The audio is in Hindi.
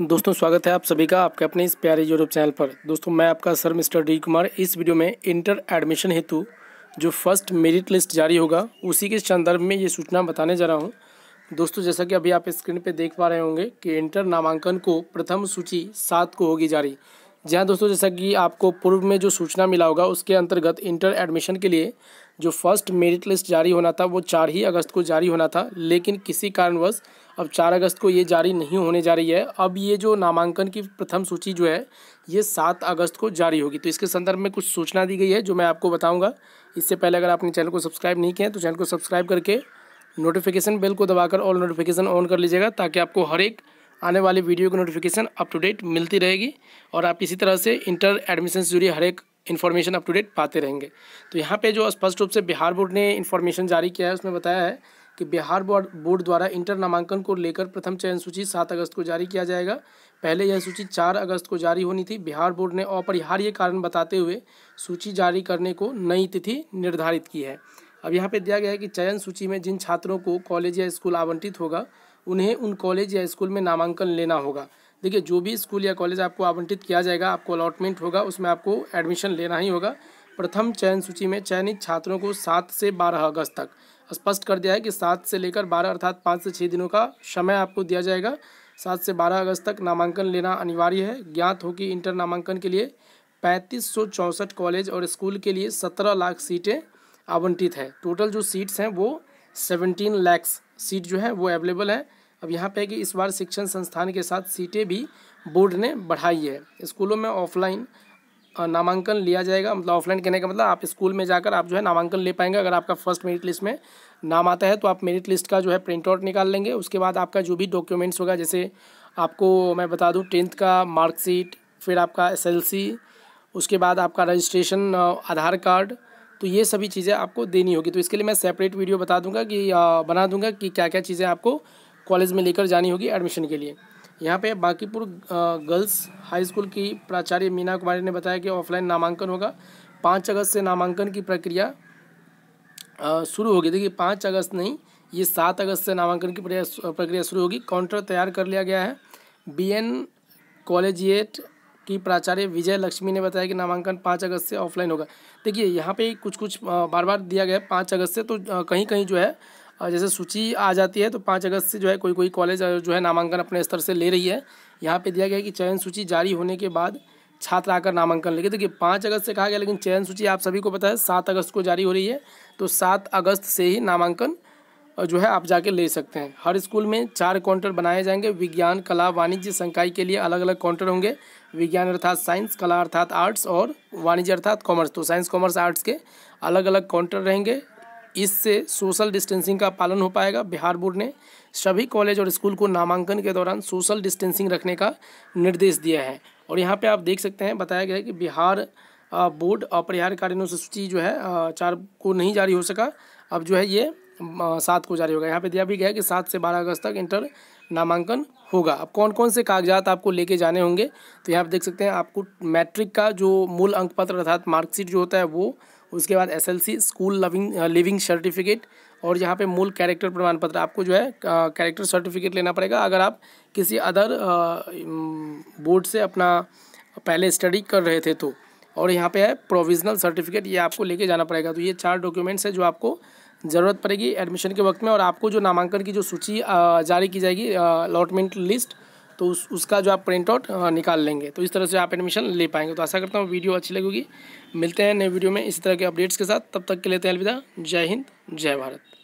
दोस्तों स्वागत है आप सभी का आपके अपने इस प्यारे यूट्यूब चैनल पर दोस्तों मैं आपका सर मिस्टर डी कुमार इस वीडियो में इंटर एडमिशन हेतु जो फर्स्ट मेरिट लिस्ट जारी होगा उसी के संदर्भ में ये सूचना बताने जा रहा हूँ दोस्तों जैसा कि अभी आप स्क्रीन पे देख पा रहे होंगे कि इंटर नामांकन को प्रथम सूची सात को होगी जारी जहाँ दोस्तों जैसा कि आपको पूर्व में जो सूचना मिला होगा उसके अंतर्गत इंटर एडमिशन के लिए जो फर्स्ट मेरिट लिस्ट जारी होना था वो चार ही अगस्त को जारी होना था लेकिन किसी कारणवश अब चार अगस्त को ये जारी नहीं होने जा रही है अब ये जो नामांकन की प्रथम सूची जो है ये सात अगस्त को जारी होगी तो इसके संदर्भ में कुछ सूचना दी गई है जो मैं आपको बताऊँगा इससे पहले अगर आपने चैनल को सब्सक्राइब नहीं किया तो चैनल को सब्सक्राइब करके नोटिफिकेशन बेल को दबाकर ऑल नोटिफिकेशन ऑन कर लीजिएगा ताकि आपको हर एक आने वाली वीडियो की नोटिफिकेशन अप टू डेट मिलती रहेगी और आप इसी तरह से इंटर एडमिशन से जुड़ी हर एक इन्फॉर्मेशन अप टू डेट पाते रहेंगे तो यहाँ पे जो स्पष्ट रूप से बिहार बोर्ड ने इन्फॉर्मेशन जारी किया है उसमें बताया है कि बिहार बोर्ड बोर्ड द्वारा इंटर नामांकन को लेकर प्रथम चयन सूची सात अगस्त को जारी किया जाएगा पहले यह सूची चार अगस्त को जारी होनी थी बिहार बोर्ड ने अपरिहार्य कारण बताते हुए सूची जारी करने को नई तिथि निर्धारित की है अब यहाँ पे दिया गया है कि चयन सूची में जिन छात्रों को कॉलेज या स्कूल आवंटित होगा उन्हें उन कॉलेज या स्कूल में नामांकन लेना होगा देखिए जो भी स्कूल या कॉलेज आपको आवंटित किया जाएगा आपको अलॉटमेंट होगा उसमें आपको एडमिशन लेना ही होगा प्रथम चयन सूची में चयनित छात्रों को सात से बारह अगस्त तक स्पष्ट कर दिया है कि सात से लेकर बारह अर्थात पाँच से छः दिनों का समय आपको दिया जाएगा सात से बारह अगस्त तक नामांकन लेना अनिवार्य है ज्ञात हो कि इंटर नामांकन के लिए पैंतीस सौ चौंसठ कॉलेज और स्कूल के लिए सत्रह लाख सीटें आवंटित है टोटल जो सीट्स हैं वो सेवनटीन लैक्स सीट जो है वो अवेलेबल हैं अब यहाँ पे है कि इस बार शिक्षण संस्थान के साथ सीटें भी बोर्ड ने बढ़ाई है स्कूलों में ऑफलाइन नामांकन लिया जाएगा मतलब ऑफलाइन कहने का मतलब आप स्कूल में जाकर आप जो है नामांकन ले पाएंगे अगर आपका फर्स्ट मेरिट लिस्ट में नाम आता है तो आप मेरिट लिस्ट का जो है प्रिंट आउट निकाल लेंगे उसके बाद आपका जो भी डॉक्यूमेंट्स होगा जैसे आपको मैं बता दूँ टेंथ का मार्कशीट फिर आपका एस उसके बाद आपका रजिस्ट्रेशन आधार कार्ड तो ये सभी चीज़ें आपको देनी होगी तो इसके लिए मैं सेपरेट वीडियो बता दूंगा कि बना दूंगा कि क्या क्या चीज़ें आपको कॉलेज में लेकर जानी होगी एडमिशन के लिए यहाँ पे बांकीपुर गर्ल्स हाई स्कूल की प्राचार्य मीना कुमारी ने बताया कि ऑफलाइन नामांकन होगा पाँच अगस्त से नामांकन की प्रक्रिया शुरू होगी देखिए पाँच अगस्त नहीं ये सात अगस्त से नामांकन की प्रक्रिया शुरू होगी काउंटर तैयार कर लिया गया है बी एन कॉलेजिएट की प्राचार्य विजय लक्ष्मी ने बताया कि नामांकन पाँच अगस्त से ऑफलाइन होगा देखिए यहाँ पे कुछ कुछ बार बार दिया गया है पाँच अगस्त से तो कहीं कहीं जो है जैसे सूची आ जाती है तो पाँच अगस्त से जो है कोई कोई कॉलेज जो है नामांकन अपने स्तर से ले रही है यहाँ पे दिया गया कि चयन सूची जारी होने के बाद छात्र आकर नामांकन लेंगे देखिए पाँच अगस्त से कहा गया लेकिन चयन सूची आप सभी को पता है सात अगस्त को जारी हो रही है तो सात अगस्त से ही नामांकन जो है आप जाके ले सकते हैं हर स्कूल में चार काउंटर बनाए जाएंगे विज्ञान कला वाणिज्य संकाय के लिए अलग अलग काउंटर होंगे विज्ञान अर्थात साइंस कला अर्थात आर्ट्स और वाणिज्य अर्थात कॉमर्स तो साइंस कॉमर्स आर्ट्स के अलग अलग काउंटर रहेंगे इससे सोशल डिस्टेंसिंग का पालन हो पाएगा बिहार बोर्ड ने सभी कॉलेज और स्कूल को नामांकन के दौरान सोशल डिस्टेंसिंग रखने का निर्देश दिया है और यहाँ पे आप देख सकते हैं बताया गया है कि बिहार बोर्ड अपरिहार्य परिहार से जो है चार को नहीं जारी हो सका अब जो है ये सात को जारी होगा यहाँ पे दिया भी गया है कि सात से बारह अगस्त तक इंटर नामांकन होगा अब कौन कौन से कागजात आपको लेके जाने होंगे तो यहाँ आप देख सकते हैं आपको मैट्रिक का जो मूल अंक पत्र अर्थात मार्कशीट जो होता है वो उसके बाद SLC school leaving leaving certificate और यहाँ पे मूल कैरेक्टर प्रमाण पत्र आपको जो है कैरेक्टर uh, सर्टिफिकेट लेना पड़ेगा अगर आप किसी अदर बोर्ड uh, um, से अपना पहले स्टडी कर रहे थे तो और यहाँ पे है प्रोविजनल सर्टिफिकेट ये आपको लेके जाना पड़ेगा तो ये चार डॉक्यूमेंट्स है जो आपको ज़रूरत पड़ेगी एडमिशन के वक्त में और आपको जो नामांकन की जो सूची uh, जारी की जाएगी अलॉटमेंट लिस्ट तो उस उसका जो आप प्रिंट आउट हाँ, निकाल लेंगे तो इस तरह से आप एडमिशन ले पाएंगे तो आशा करता हूँ वीडियो अच्छी लगेगी मिलते हैं नए वीडियो में इस तरह के अपडेट्स के साथ तब तक के लिए हैं अलविदा जय हिंद जय भारत